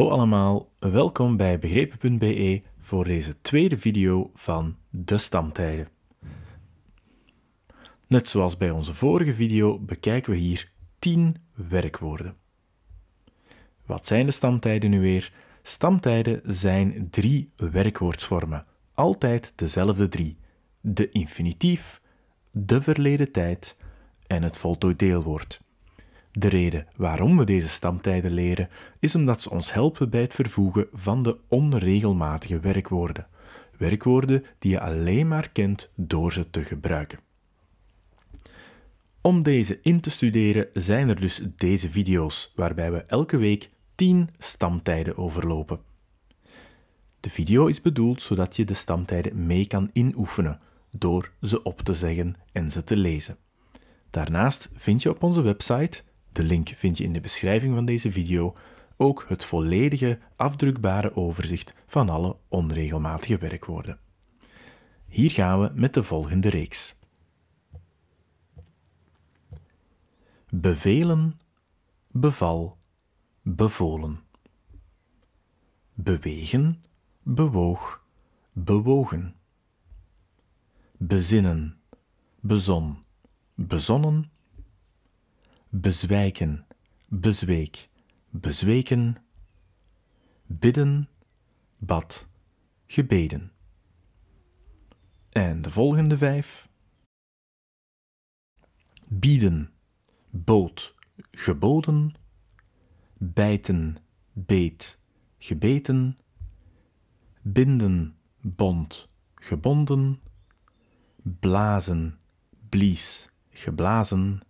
Hallo allemaal, welkom bij begrepen.be voor deze tweede video van de stamtijden. Net zoals bij onze vorige video bekijken we hier 10 werkwoorden. Wat zijn de stamtijden nu weer? Stamtijden zijn drie werkwoordsvormen, altijd dezelfde drie: de infinitief, de verleden tijd en het voltooid deelwoord. De reden waarom we deze stamtijden leren is omdat ze ons helpen bij het vervoegen van de onregelmatige werkwoorden. Werkwoorden die je alleen maar kent door ze te gebruiken. Om deze in te studeren zijn er dus deze video's, waarbij we elke week 10 stamtijden overlopen. De video is bedoeld zodat je de stamtijden mee kan inoefenen door ze op te zeggen en ze te lezen. Daarnaast vind je op onze website de link vind je in de beschrijving van deze video, ook het volledige afdrukbare overzicht van alle onregelmatige werkwoorden. Hier gaan we met de volgende reeks. Bevelen, beval, bevolen. Bewegen, bewoog, bewogen. Bezinnen, bezon, bezonnen, bezwijken, bezweek, bezweken, bidden, bad, gebeden. En de volgende vijf. Bieden, bood, geboden, bijten, beet, gebeten, binden, bond, gebonden, blazen, blies, geblazen,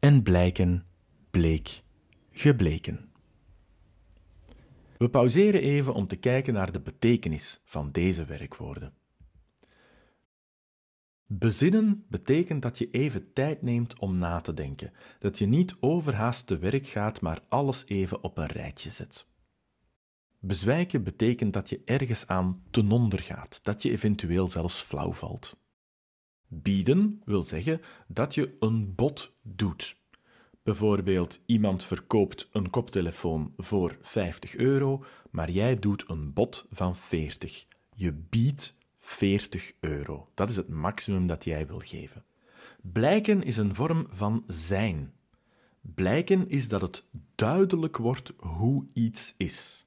en blijken bleek gebleken. We pauzeren even om te kijken naar de betekenis van deze werkwoorden. Bezinnen betekent dat je even tijd neemt om na te denken, dat je niet overhaast te werk gaat, maar alles even op een rijtje zet. Bezwijken betekent dat je ergens aan ten onder gaat, dat je eventueel zelfs flauw valt. Bieden wil zeggen dat je een bod doet. Bijvoorbeeld, iemand verkoopt een koptelefoon voor 50 euro, maar jij doet een bod van 40. Je biedt 40 euro. Dat is het maximum dat jij wil geven. Blijken is een vorm van zijn. Blijken is dat het duidelijk wordt hoe iets is.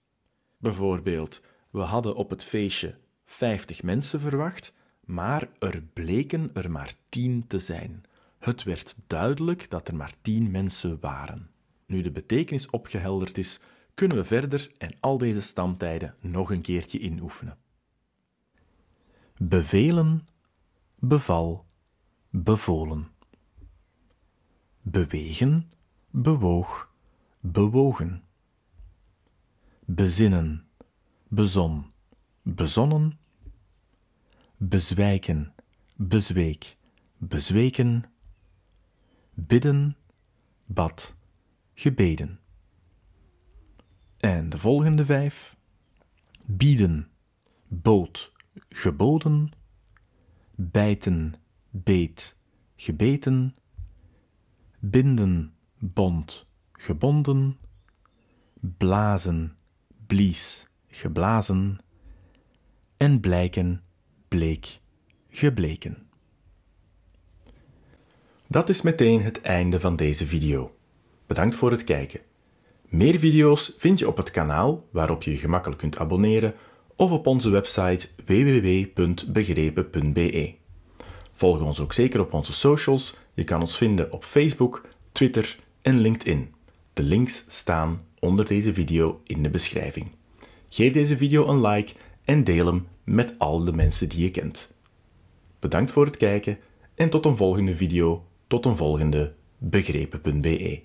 Bijvoorbeeld, we hadden op het feestje 50 mensen verwacht, maar er bleken er maar tien te zijn. Het werd duidelijk dat er maar tien mensen waren. Nu de betekenis opgehelderd is, kunnen we verder en al deze stamtijden nog een keertje inoefenen. Bevelen, beval, bevolen. Bewegen, bewoog, bewogen. Bezinnen, bezon, bezonnen, bezwijken, bezweek, bezweken, bidden, bad, gebeden. En de volgende vijf: bieden, bood, geboden, bijten, beet, gebeten, binden, bond, gebonden, blazen, blies, geblazen en blijken, bleek gebleken. Dat is meteen het einde van deze video. Bedankt voor het kijken. Meer video's vind je op het kanaal waarop je je gemakkelijk kunt abonneren of op onze website www.begrepen.be. Volg ons ook zeker op onze socials. Je kan ons vinden op Facebook, Twitter en LinkedIn. De links staan onder deze video in de beschrijving. Geef deze video een like en deel hem met al de mensen die je kent. Bedankt voor het kijken en tot een volgende video, tot een volgende begrepen.be.